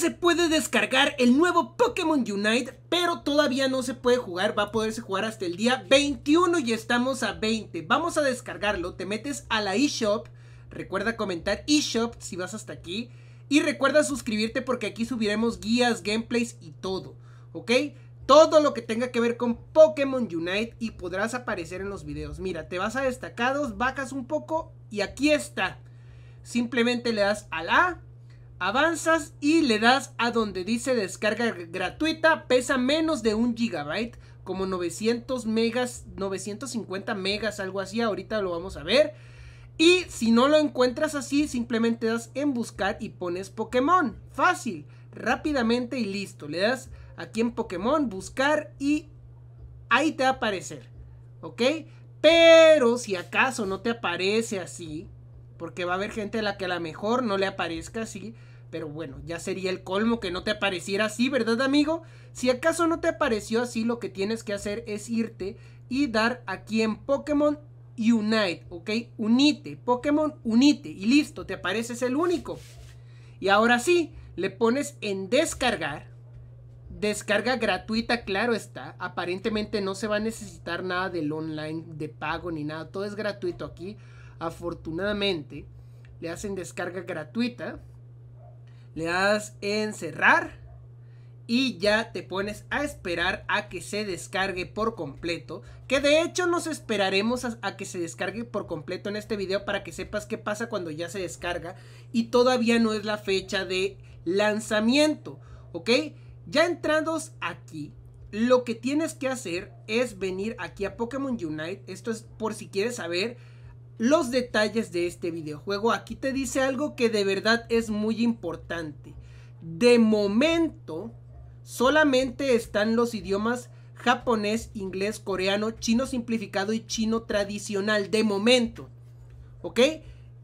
se puede descargar el nuevo Pokémon Unite, pero todavía no se puede jugar, va a poderse jugar hasta el día 21 y estamos a 20. Vamos a descargarlo, te metes a la eShop, recuerda comentar eShop si vas hasta aquí y recuerda suscribirte porque aquí subiremos guías, gameplays y todo, ¿ok? Todo lo que tenga que ver con Pokémon Unite y podrás aparecer en los videos. Mira, te vas a destacados, bajas un poco y aquí está. Simplemente le das a la Avanzas y le das a donde dice descarga gratuita, pesa menos de un gigabyte, como 900 megas, 950 megas, algo así, ahorita lo vamos a ver. Y si no lo encuentras así, simplemente das en buscar y pones Pokémon. Fácil, rápidamente y listo. Le das aquí en Pokémon, buscar y ahí te va a aparecer. ¿Ok? Pero si acaso no te aparece así, porque va a haber gente a la que a lo mejor no le aparezca así, pero bueno, ya sería el colmo que no te apareciera así, ¿verdad amigo? Si acaso no te apareció así, lo que tienes que hacer es irte y dar aquí en Pokémon Unite, ¿ok? Unite, Pokémon Unite y listo, te apareces el único. Y ahora sí, le pones en descargar, descarga gratuita, claro está. Aparentemente no se va a necesitar nada del online de pago ni nada. Todo es gratuito aquí. Afortunadamente, le hacen descarga gratuita le das en cerrar y ya te pones a esperar a que se descargue por completo. Que de hecho nos esperaremos a, que se descargue por completo en este video para que sepas qué pasa cuando ya se descarga y todavía no es la fecha de lanzamiento, ¿ok? Ya entrados aquí, lo que tienes que hacer es venir aquí a Pokémon Unite. Esto es por si quieres saber los detalles de este videojuego. Aquí te dice algo que de verdad es muy importante. De momento, solamente están los idiomas japonés, inglés, coreano, chino simplificado y chino tradicional. De momento. ¿Ok?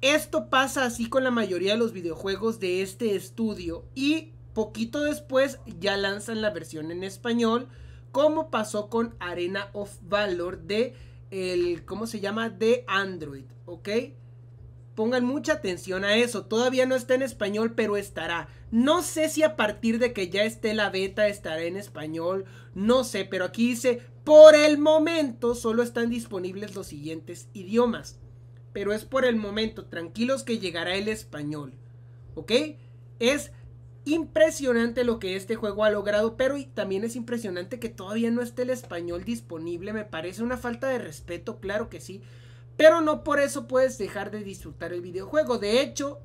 Esto pasa así con la mayoría de los videojuegos de este estudio y poquito después ya lanzan la versión en español, como pasó con Arena of Valor de el, ¿cómo se llama? De Android, ¿ok? Pongan mucha atención a eso. Todavía no está en español, pero estará. No sé si a partir de que ya esté la beta estará en español. No sé, pero aquí dice, por el momento solo están disponibles los siguientes idiomas. Pero es por el momento, tranquilos que llegará el español. ¿Ok? Es impresionante lo que este juego ha logrado, pero también es impresionante que todavía no esté el español disponible. Me parece una falta de respeto, claro que sí. Pero no por eso puedes dejar de disfrutar el videojuego. De hecho,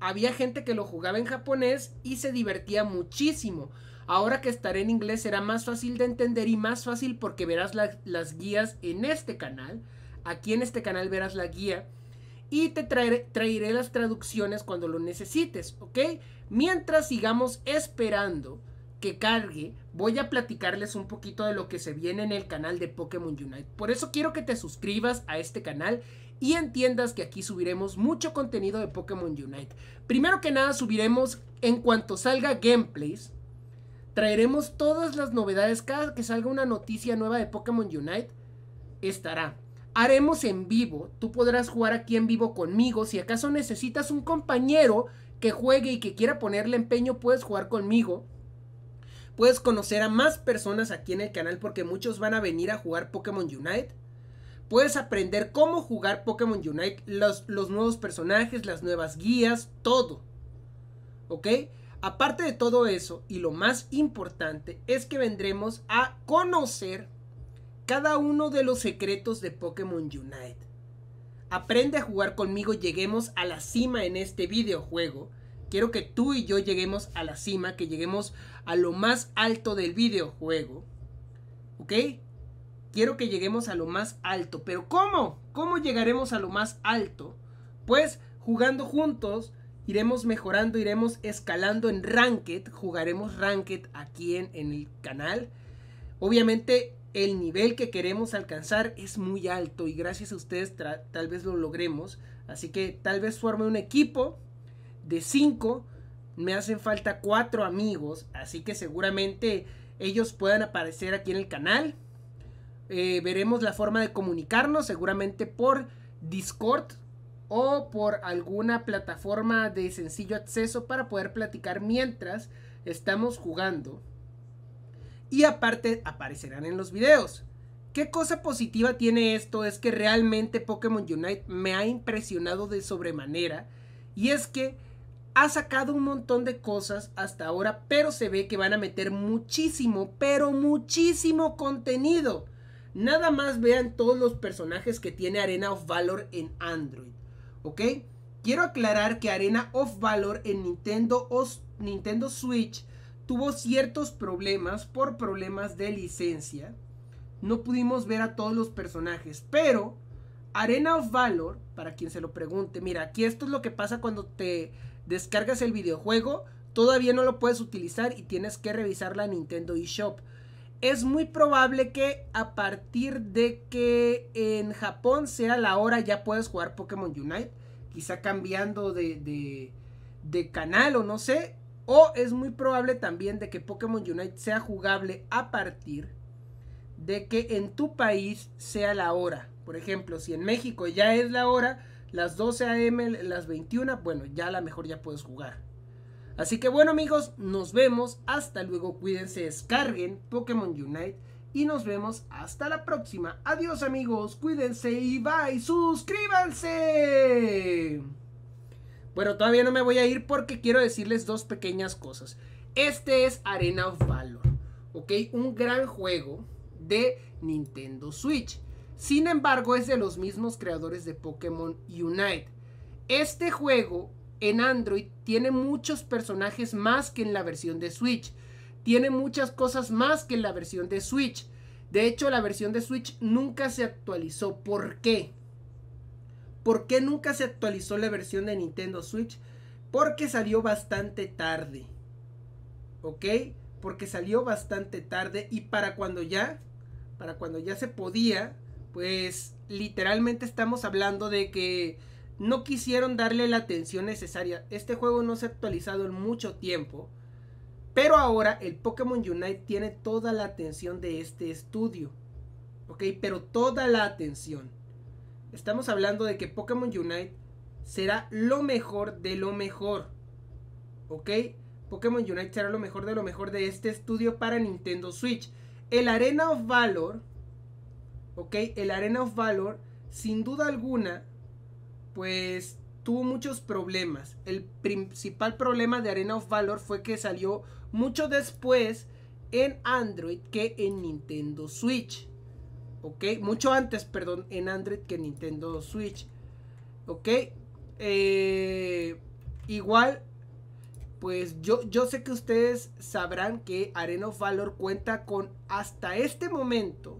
había gente que lo jugaba en japonés y se divertía muchísimo. Ahora que estaré en inglés será más fácil de entender y más fácil porque verás las guías en este canal. Aquí en este canal verás la guía y te traeré, las traducciones cuando lo necesites, ¿ok? Mientras sigamos esperando que cargue, voy a platicarles un poquito de lo que se viene en el canal de Pokémon Unite. Por eso quiero que te suscribas a este canal y entiendas que aquí subiremos mucho contenido de Pokémon Unite. Primero que nada subiremos en cuanto salga gameplays. Traeremos todas las novedades. Cada que salga una noticia nueva de Pokémon Unite, estará haremos en vivo. Tú podrás jugar aquí en vivo conmigo. Si acaso necesitas un compañero que juegue y que quiera ponerle empeño, puedes jugar conmigo. Puedes conocer a más personas aquí en el canal porque muchos van a venir a jugar Pokémon Unite. Puedes aprender cómo jugar Pokémon Unite, los, nuevos personajes, las nuevas guías, todo. ¿Ok? Aparte de todo eso, y lo más importante, es que vendremos a conocer cada uno de los secretos de Pokémon Unite. Aprende a jugar conmigo, lleguemos a la cima en este videojuego. Quiero que tú y yo lleguemos a la cima, que lleguemos a lo más alto del videojuego. ¿Ok? Quiero que lleguemos a lo más alto. Pero ¿cómo? ¿Cómo llegaremos a lo más alto? Pues jugando juntos, iremos mejorando, iremos escalando en Ranked. Jugaremos Ranked aquí en, en el canal. Obviamente el nivel que queremos alcanzar es muy alto y gracias a ustedes tal vez lo logremos. Así que tal vez forme un equipo de 5. Me hacen falta cuatro amigos, así que seguramente ellos puedan aparecer aquí en el canal. Eh, veremos la forma de comunicarnos, seguramente por Discord o por alguna plataforma de sencillo acceso para poder platicar mientras estamos jugando y aparte aparecerán en los videos. ¿Qué cosa positiva tiene esto? Es que realmente Pokémon Unite me ha impresionado de sobremanera y es que ha sacado un montón de cosas hasta ahora, pero se ve que van a meter muchísimo, pero muchísimo contenido. Nada más vean todos los personajes que tiene Arena of Valor en Android, ¿ok? Quiero aclarar que Arena of Valor en Nintendo, o Nintendo Switch tuvo ciertos problemas por problemas de licencia. No pudimos ver a todos los personajes, pero Arena of Valor, para quien se lo pregunte, mira, aquí esto es lo que pasa cuando te descargas el videojuego, todavía no lo puedes utilizar y tienes que revisar la Nintendo eShop. Es muy probable que a partir de que en Japón sea la hora ya puedes jugar Pokémon Unite, quizá cambiando de, de, de canal o no sé, o es muy probable también de que Pokémon Unite sea jugable a partir de que en tu país sea la hora. Por ejemplo, si en México ya es la hora, las 12 a.m., las 21, bueno, ya a lo mejor ya puedes jugar. Así que bueno amigos, nos vemos, hasta luego, cuídense, descarguen Pokémon Unite y nos vemos hasta la próxima. Adiós amigos, cuídense y bye, suscríbanse. Bueno, todavía no me voy a ir porque quiero decirles dos pequeñas cosas. Este es Arena of Valor, ¿ok? Un gran juego de Nintendo Switch. Sin embargo, es de los mismos creadores de Pokémon Unite. Este juego en Android tiene muchos personajes más que en la versión de Switch. Tiene muchas cosas más que en la versión de Switch. De hecho, la versión de Switch nunca se actualizó. ¿Por qué? ¿Por qué nunca se actualizó la versión de Nintendo Switch? Porque salió bastante tarde. ¿Ok? Porque salió bastante tarde y para cuando ya, para cuando ya se podía, pues literalmente estamos hablando de que no quisieron darle la atención necesaria. Este juego no se ha actualizado en mucho tiempo. Pero ahora el Pokémon Unite tiene toda la atención de este estudio. ¿Ok? Pero toda la atención. Estamos hablando de que Pokémon Unite será lo mejor de lo mejor. ¿Ok? Pokémon Unite será lo mejor de lo mejor de este estudio para Nintendo Switch. El Arena of Valor. ¿Ok? El Arena of Valor, sin duda alguna, pues tuvo muchos problemas. El principal problema de Arena of Valor fue que salió mucho después en Android que en Nintendo Switch. ¿ok? Mucho antes, perdón, en Android que Nintendo Switch, ¿ok? Eh, igual, pues yo, yo sé que ustedes sabrán que Arena of Valor cuenta con hasta este momento,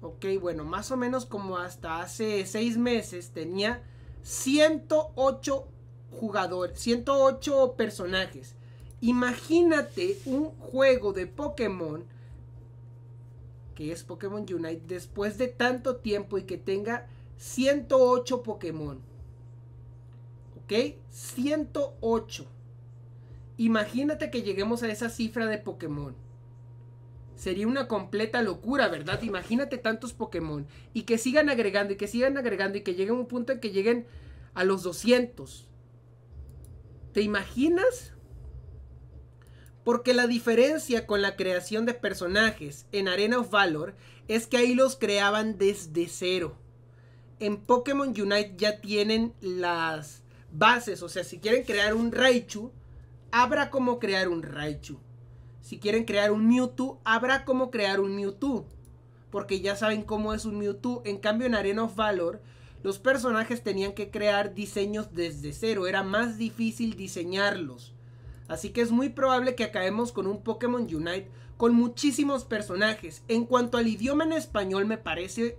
ok, bueno, más o menos como hasta hace seis meses tenía 108 jugadores, 108 personajes. Imagínate un juego de Pokémon que es Pokémon Unite, después de tanto tiempo y que tenga 108 Pokémon. ¿Ok? 108. Imagínate que lleguemos a esa cifra de Pokémon. Sería una completa locura, ¿verdad? Imagínate tantos Pokémon. Y que sigan agregando y que sigan agregando y que lleguen a un punto en que lleguen a los 200. ¿Te imaginas? Porque la diferencia con la creación de personajes en Arena of Valor es que ahí los creaban desde cero. En Pokémon Unite ya tienen las bases, o sea, si quieren crear un Raichu, habrá como crear un Raichu. Si quieren crear un Mewtwo, habrá como crear un Mewtwo. Porque ya saben cómo es un Mewtwo. En cambio, en Arena of Valor, los personajes tenían que crear diseños desde cero. Era más difícil diseñarlos Así que es muy probable que acabemos con un Pokémon Unite con muchísimos personajes. En cuanto al idioma en español me parece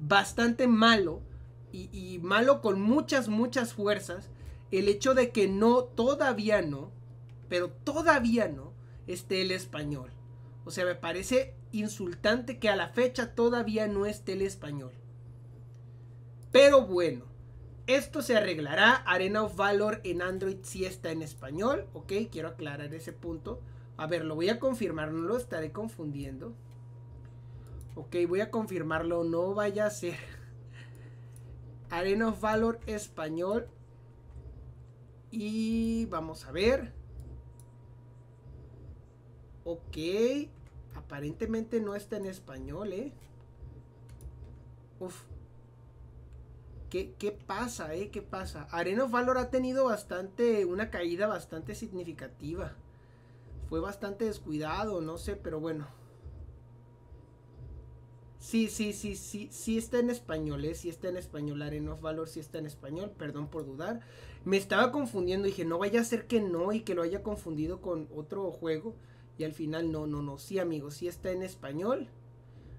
bastante malo y, y malo con muchas, muchas fuerzas el hecho de que no, todavía no, pero todavía no, esté el español. O sea, me parece insultante que a la fecha todavía no esté el español. Pero bueno, esto se arreglará. Arena of Valor en Android si está en español. Ok, quiero aclarar ese punto. A ver, lo voy a confirmar, no lo estaré confundiendo. Ok, voy a confirmarlo, no vaya a ser. Arena of Valor español. Y vamos a ver. Ok, aparentemente no está en español, ¿eh? Uf, ¿Qué, pasa, eh? ¿Qué pasa? Arena of Valor ha tenido bastante, una caída bastante significativa. Fue bastante descuidado, no sé, pero bueno. Sí, sí, sí, sí, sí está en español, ¿eh? Sí está en español, Arena of Valor sí está en español, perdón por dudar. Me estaba confundiendo, dije, no vaya a ser que no y que lo haya confundido con otro juego. Y al final, no, no, no, sí, amigos, sí está en español.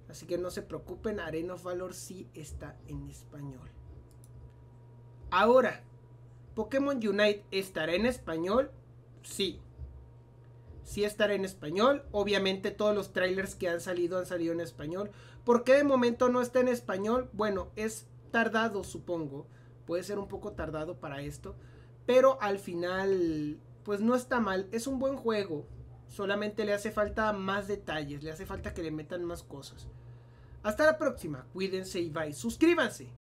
Así que no se preocupen, Arena of Valor sí está en español. Ahora, ¿Pokémon Unite estará en español? Sí. Sí estará en español. Obviamente todos los trailers que han salido han salido en español. ¿Por qué de momento no está en español? Bueno, es tardado, supongo. Puede ser un poco tardado para esto. Pero al final, pues no está mal. Es un buen juego. Solamente le hace falta más detalles. Le hace falta que le metan más cosas. Hasta la próxima. Cuídense y bye. Suscríbanse.